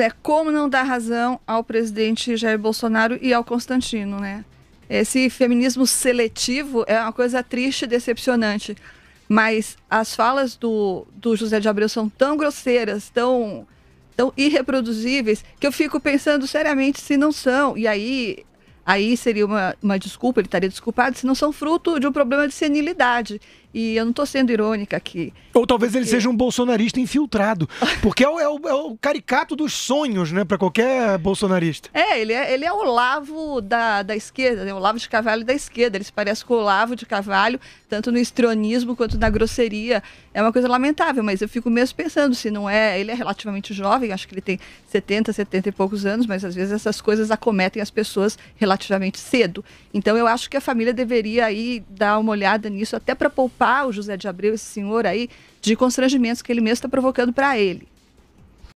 é como não dar razão ao presidente Jair Bolsonaro e ao Constantino, né? Esse feminismo seletivo é uma coisa triste e decepcionante. Mas as falas do, do José de Abreu são tão grosseiras, tão, tão irreproduzíveis, que eu fico pensando seriamente se não são. E aí, aí seria uma, uma desculpa, ele estaria desculpado, se não são fruto de um problema de senilidade. E eu não estou sendo irônica aqui. Ou talvez porque... ele seja um bolsonarista infiltrado. Porque é o, é o, é o caricato dos sonhos, né, para qualquer bolsonarista. É, ele é, ele é o Lavo da, da esquerda, né, o Lavo de Cavalho da esquerda. Ele se parece com o Lavo de Cavalho, tanto no estrionismo quanto na grosseria. É uma coisa lamentável, mas eu fico mesmo pensando se não é. Ele é relativamente jovem, acho que ele tem 70, 70 e poucos anos, mas às vezes essas coisas acometem as pessoas relativamente cedo. Então eu acho que a família deveria aí dar uma olhada nisso, até para poupar poupar o José de Abreu, esse senhor aí, de constrangimentos que ele mesmo está provocando para ele.